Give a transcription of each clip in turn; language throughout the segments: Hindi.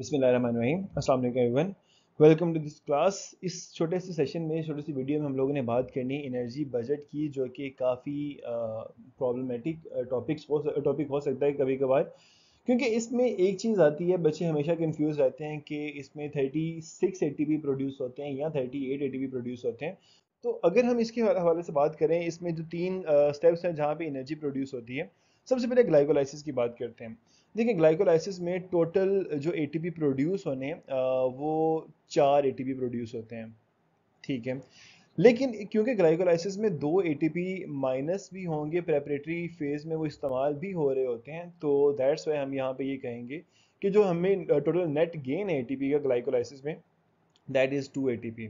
बिसमीम अस्सलाम वालेकुम everyone welcome to this class इस छोटे से सेशन में छोटी सी वीडियो में हम लोगों ने बात करनी एनर्जी बजट की जो कि काफ़ी प्रॉब्लमेटिक टॉपिक्स हो टॉपिक हो सकता है कभी कभार क्योंकि इसमें एक चीज़ आती है बच्चे हमेशा कंफ्यूज रहते हैं कि इसमें थर्टी सिक्स प्रोड्यूस होते हैं या थर्टी एट प्रोड्यूस होते हैं तो अगर हम इसके हवाले से बात करें इसमें जो तीन स्टेप्स हैं जहाँ पर एनर्जी प्रोड्यूस होती है सबसे पहले ग्लाइकोलाइसिस की बात करते हैं देखिए ग्लाइकोलाइसिस में टोटल जो एटीपी प्रोड्यूस होने वो चार एटीपी प्रोड्यूस होते हैं ठीक है लेकिन क्योंकि ग्लाइकोलाइसिस में दो एटीपी माइनस भी होंगे प्रेपरेटरी फेज में वो इस्तेमाल भी हो रहे होते हैं तो दैट्स वाई हम यहाँ पे ये कहेंगे कि जो हमें टोटल नेट गेन है एटीपी का ग्लाइकोलाइसिस में दैट इज़ टू एटीपी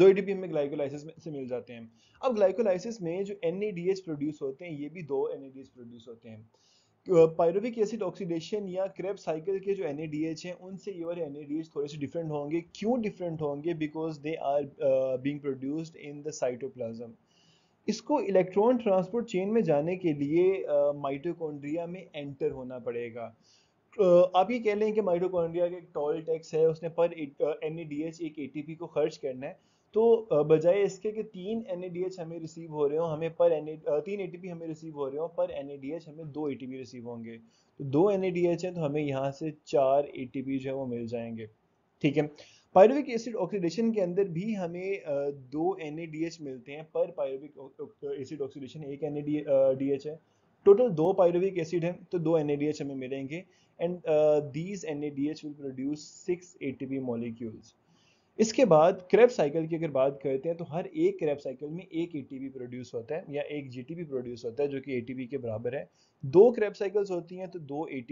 दो ई हमें ग्लाइकोलाइसिस में से मिल जाते हैं अब ग्लाइकोलाइसिस में जो एन प्रोड्यूस होते हैं ये भी दो एन प्रोड्यूस होते हैं पायरोविक एसिड ऑक्सीडेशन या क्रेप साइकिल के जो एन हैं उनसे ये वाले एन थोड़े से डिफरेंट होंगे क्यों डिफरेंट होंगे because they are being produced in the cytoplasm इसको इलेक्ट्रॉन ट्रांसपोर्ट चेन में जाने के लिए माइटोकॉन्ड्रिया uh, में एंटर होना पड़ेगा आप ये कह लें कि माइटोकॉन्ड्रिया का एक टॉल टैक्स है उसने पर एन एक ए को खर्च करना है तो बजाय इसके कि तीन एन हमें रिसीव हो रहे हो हमें पर एन तीन ए हमें रिसीव हो रहे हो पर एन हमें दो ए रिसीव होंगे तो दो एन हैं तो हमें यहाँ से चार ए जो है वो मिल जाएंगे ठीक है पायरोविक एसिड ऑक्सीडेशन के अंदर भी हमें दो एन मिलते हैं पर पायरोविक एसिड ऑक्सीडेशन एक एन है टोटल दो पायरोविक एसिड हैं तो दो एन हमें मिलेंगे and these N will produce six A molecules इसके बाद क्रैप साइकिल की अगर बात करते हैं तो हर एक क्रैप साइकिल में एक ए प्रोड्यूस होता है या एक जी प्रोड्यूस होता है जो कि ए के बराबर है दो क्रैप साइकिल्स होती हैं तो दो ए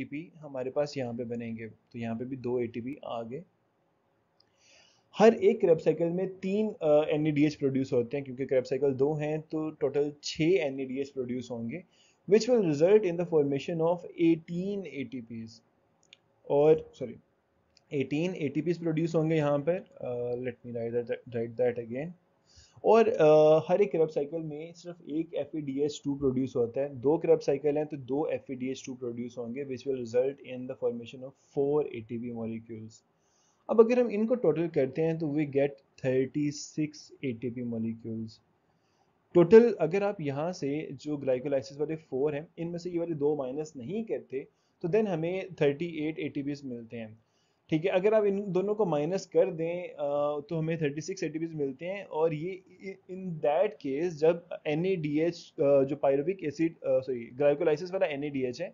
हमारे पास यहाँ पे बनेंगे तो यहाँ पे भी दो ए आ गए हर एक क्रैप साइकिल में तीन एन uh, प्रोड्यूस होते हैं क्योंकि क्रैप साइकिल दो हैं तो टोटल छः एन प्रोड्यूस होंगे which will result in the formation of 18 ATPs or sorry 18 ATPs produce होंगे यहाँ पर uh, let me write that write that again और uh, हर एक क्रब साइकिल में सिर्फ एक F E D S two produce होता है दो क्रब साइकिल हैं तो दो F E D S two produce होंगे which will result in the formation of four A T P molecules अब अगर हम इनको टोटल करते हैं तो we get thirty six A T P molecules total अगर आप यहाँ से जो ग्लाइकोलाइसिस वाले फोर हैं इनमें से ये वाले दो माइनस नहीं करते तो देन हमें थर्टी एट एटीपीज मिलते हैं ठीक है अगर आप इन दोनों को माइनस कर दें तो हमें 36 एटीपीज मिलते हैं और ये इन दैट केस जब एन जो पायरोबिक एसिड सॉरी ग्लाइकोलाइसिस वाला एन है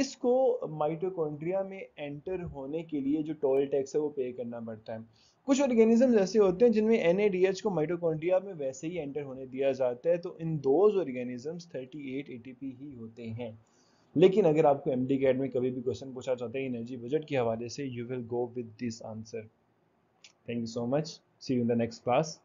इसको माइटोकॉन्ड्रिया में एंटर होने के लिए जो टोल टैक्स है वो पे करना पड़ता है कुछ ऑर्गेनिज्म ऐसे होते हैं जिनमें एन को माइटोकॉन्ड्रिया में वैसे ही एंटर होने दिया जाता है तो इन दोज ऑर्गेनिजम्स 38 एटीपी ही होते हैं लेकिन अगर आपको एम डी में कभी भी क्वेश्चन पूछा जाता है एनर्जी बजट के हवाले से you will go with this answer thank you so much see you in the next class